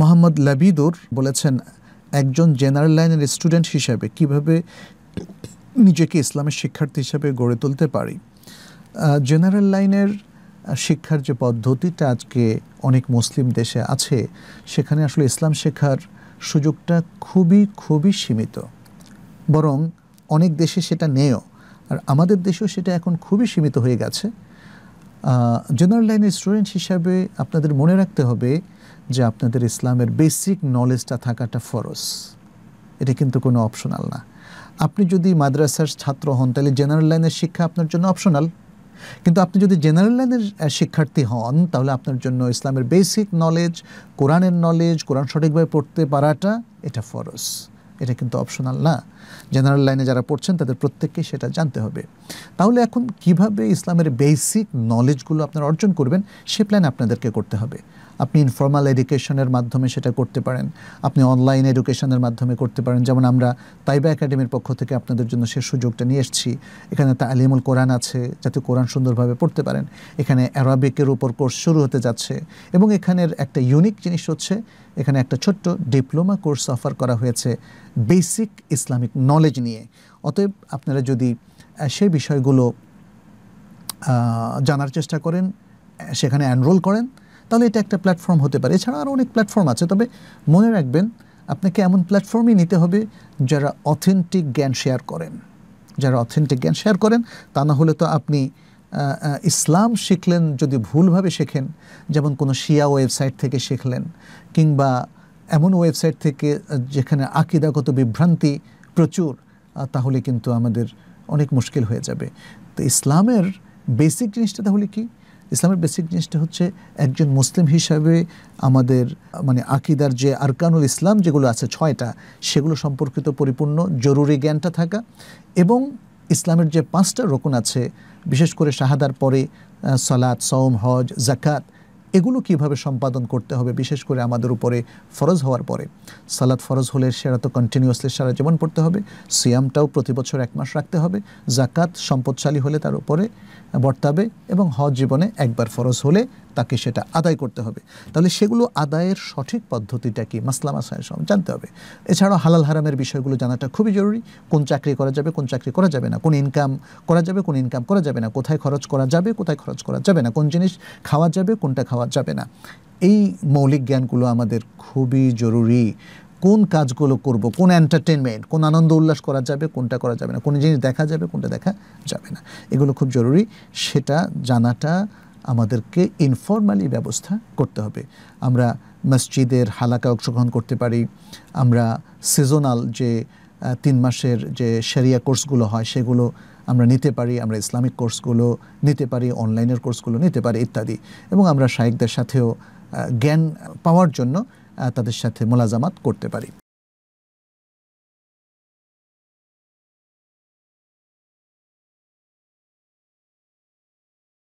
মোহাম্মদ লাবিদুর বলেছেন একজন জেনারেল লাইনের স্টুডেন্ট হিসাবে কিভাবে নিজেকে ইসলামের শিক্ষার্থী হিসাবে গড়ে তুলতে পারি জেনারেল লাইনের শিক্ষার যে পদ্ধতিটা আজকে অনেক মুসলিম দেশে আছে সেখানে আসলে ইসলাম শেখার সুযোগটা খুবই খুবই সীমিত বরং অনেক দেশে সেটা নেও আর আমাদের দেশেও সেটা এখন খুবই সীমিত হয়ে গেছে জেনারেল লাইনের স্টুডেন্ট হিসাবে আপনাদের মনে রাখতে হবে যে আপনাদের ইসলামের বেসিক নলেজটা থাকাটা ফরজ এটা কিন্তু কোনো অপশনাল না আপনি যদি মাদ্রাসার ছাত্র হন তাহলে জেনারেল লাইনের শিক্ষা আপনার জন্য অপশনাল কিন্তু আপনি যদি জেনারেল লাইনের শিক্ষার্থী হন তাহলে আপনার জন্য ইসলামের বেসিক নলেজ কোরআনের নলেজ কোরআন সঠিকভাবে পড়তে পারাটা এটা ফরজ এটা কিন্তু অপশনাল না জেনারেল লাইনে যারা পড়ছেন তাদের প্রত্যেককেই সেটা জানতে হবে তাহলে এখন কিভাবে ইসলামের বেসিক নলেজগুলো আপনারা অর্জন করবেন সে প্ল্যান আপনাদেরকে করতে হবে আপনি ইনফর্মাল এডুকেশনের মাধ্যমে সেটা করতে পারেন আপনি অনলাইন এডুকেশনের মাধ্যমে করতে পারেন যেমন আমরা তাইবা একাডেমির পক্ষ থেকে আপনাদের জন্য সে সুযোগটা নিয়ে এসেছি এখানে তা আলিমুল কোরআন আছে যাতে কোরআন সুন্দরভাবে পড়তে পারেন এখানে অ্যারাবিকের উপর কোর্স শুরু হতে যাচ্ছে এবং এখানের একটা ইউনিক জিনিস হচ্ছে এখানে একটা ছোট্ট ডিপ্লোমা কোর্স অফার করা হয়েছে বেসিক ইসলামিক নলেজ নিয়ে অতএব আপনারা যদি সেই বিষয়গুলো জানার চেষ্টা করেন সেখানে অ্যানরোল করেন তাহলে এটা একটা প্ল্যাটফর্ম হতে পারে এছাড়া আরও অনেক প্ল্যাটফর্ম আছে তবে মনে রাখবেন আপনাকে এমন প্ল্যাটফর্মই নিতে হবে যারা অথেন্টিক জ্ঞান শেয়ার করেন যারা অথেন্টিক জ্ঞান শেয়ার করেন তা না হলে তো আপনি ইসলাম শিখলেন যদি ভুলভাবে শেখেন যেমন কোনো শিয়া ওয়েবসাইট থেকে শিখলেন কিংবা এমন ওয়েবসাইট থেকে যেখানে আকিদাগত বিভ্রান্তি প্রচুর তাহলে কিন্তু আমাদের অনেক মুশকিল হয়ে যাবে তো ইসলামের বেসিক জিনিসটা তাহলে কি ইসলামের বেসিক জিনিসটা হচ্ছে একজন মুসলিম হিসাবে আমাদের মানে আকিদার যে আরকানুল ইসলাম যেগুলো আছে ছয়টা সেগুলো সম্পর্কিত পরিপূর্ণ জরুরি জ্ঞানটা থাকা এবং ইসলামের যে পাঁচটা রোকন আছে বিশেষ করে শাহাদার পরে সালাদ সৌম হজ জাকাত এগুলো কিভাবে সম্পাদন করতে হবে বিশেষ করে আমাদের উপরে ফরজ হওয়ার পরে সালাদ ফরজ হলে সেটা তো কন্টিনিউয়াসলি সারা জীবন পড়তে হবে সিয়ামটাও প্রতি বছর এক মাস রাখতে হবে জাকাত সম্পদশালী হলে তার উপরে বর্তাবে এবং হজ জীবনে একবার ফরজ হলে তাকে সেটা আদায় করতে হবে তাহলে সেগুলো আদায়ের সঠিক পদ্ধতিটা কি মাসলাম মাসায় সব জানতে হবে এছাড়াও হালাল হারামের বিষয়গুলো জানাটা খুবই জরুরি কোন চাকরি করা যাবে কোন চাকরি করা যাবে না কোন ইনকাম করা যাবে কোন ইনকাম করা যাবে না কোথায় খরচ করা যাবে কোথায় খরচ করা যাবে না কোন জিনিস খাওয়া যাবে কোনটা খাওয়া যাবে না এই মৌলিক জ্ঞানগুলো আমাদের খুবই জরুরি কোন কাজগুলো করব কোন এন্টারটেনমেন্ট কোন আনন্দ উল্লাস করা যাবে কোনটা করা যাবে না কোন জিনিস দেখা যাবে কোনটা দেখা যাবে না এগুলো খুব জরুরি সেটা জানাটা আমাদেরকে ইনফর্মালি ব্যবস্থা করতে হবে আমরা মসজিদের হালাকা অংশগ্রহণ করতে পারি আমরা সিজনাল যে তিন মাসের যে সেরিয়া কোর্সগুলো হয় সেগুলো আমরা নিতে পারি আমরা ইসলামিক কোর্সগুলো নিতে পারি অনলাইনের কোর্সগুলো নিতে পারি ইত্যাদি এবং আমরা শাহিকদের সাথেও জ্ঞান পাওয়ার জন্য তাদের সাথে মোলাজামাত করতে পারি